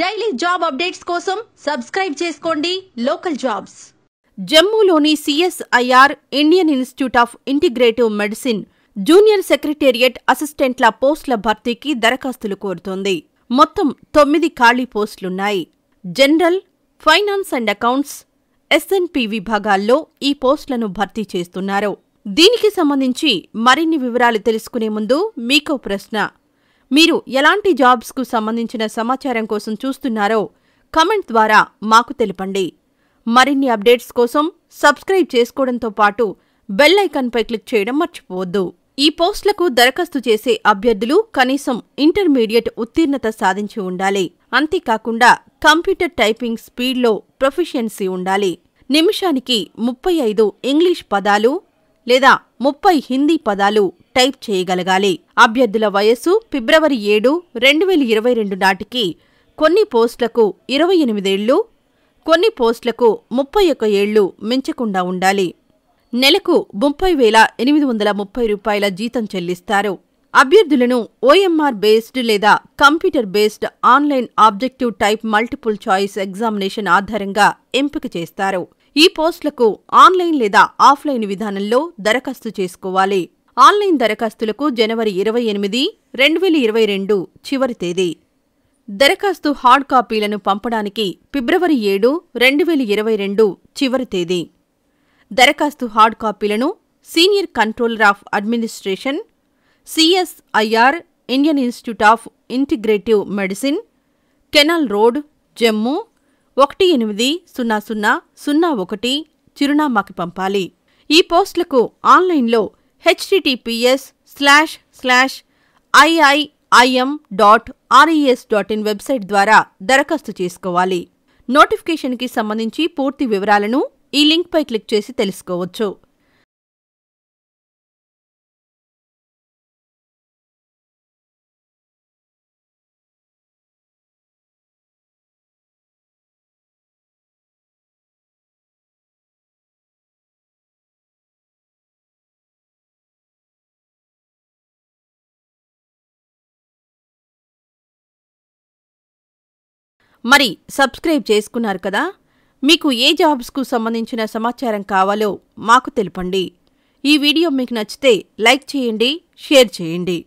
daily job updates కోసం subscribe చేసుకోండి local jobs జమ్మూలోని CSIR Indian institute of integrative medicine junior secretariat అసిస్టెంట్ల పోస్టుల భర్తీకి దరఖాస్తులు కోరుతోంది మొత్తం తొమ్మిది ఖాళీ పోస్టులున్నాయి general finance and accounts SNP విభాగాల్లో ఈ పోస్టులను భర్తీ చేస్తున్నారు దీనికి సంబంధించి మరిన్ని వివరాలు తెలుసుకునే ముందు మీకో ప్రశ్న మీరు ఎలాంటి జాబ్స్కు సంబంధించిన సమాచారం కోసం చూస్తున్నారో కమెంట్ ద్వారా మాకు తెలపండి మరిన్ని అప్డేట్స్ కోసం సబ్స్క్రైబ్ చేసుకోవడంతో పాటు బెల్ ఐకాన్పై క్లిక్ చేయడం మర్చిపోవద్దు ఈ పోస్టులకు దరఖాస్తు చేసే అభ్యర్థులు కనీసం ఇంటర్మీడియట్ ఉత్తీర్ణత సాధించి ఉండాలి అంతేకాకుండా కంప్యూటర్ టైపింగ్ స్పీడ్లో ప్రొఫిషియన్సీ ఉండాలి నిమిషానికి ముప్పై ఐదు ఇంగ్లీష్ పదాలు లేదా ముప్పై హిందీ పదాలు టైప్ చేయగలగాలి అభ్యర్థుల వయస్సు ఫిబ్రవరి ఏడు రెండు వేల ఇరవై రెండు నాటికి కొన్ని పోస్టులకు ఇరవై ఎనిమిదేళ్లు కొన్ని పోస్టులకు ముప్పై ఒక ఏళ్లు మించకుండా ఉండాలి నెలకు ముప్పై వేల ఎనిమిది వందల ముప్పై రూపాయల జీతం చెల్లిస్తారు అభ్యర్థులను ఓఎంఆర్ బేస్డ్ లేదా computer based online objective type multiple choice examination ఆధారంగా ఎంపిక చేస్తారు ఈ పోస్టులకు ఆన్లైన్ లేదా ఆఫ్లైన్ విధానంలో దరఖాస్తు చేసుకోవాలి ఆన్లైన్ దరఖాస్తులకు జనవరి ఇరవై ఎనిమిది రెండు వేల ఇరవై రెండు చివరి తేదీ దరఖాస్తు హార్డ్ కాపీలను పంపడానికి ఫిబ్రవరి ఏడు రెండు వేల ఇరవై రెండు చివరి తేదీ దరఖాస్తు హార్డ్ కాపీలను senior controller of administration CSIR Indian institute of integrative medicine canal road Jammu ఒకటి ఎనిమిది సున్నా సున్నా సున్నా ఒకటి చిరునామాకి పంపాలి ఈ పోస్టులకు ఆన్లైన్లో HTTPS slash slash IIIM dot RES dot in website ద్వారా దరఖాస్తు చేసుకోవాలి నోటిఫికేషన్కి సంబంధించి పూర్తి వివరాలను ఈ లింక్పై క్లిక్ చేసి తెలుసుకోవచ్చు మరి సబ్స్క్రైబ్ చేసుకున్నారు కదా మీకు ఏ జాబ్స్కు సంబంధించిన సమాచారం కావాలో మాకు తెలుపండి ఈ వీడియో మీకు నచ్చితే లైక్ చేయండి షేర్ చేయండి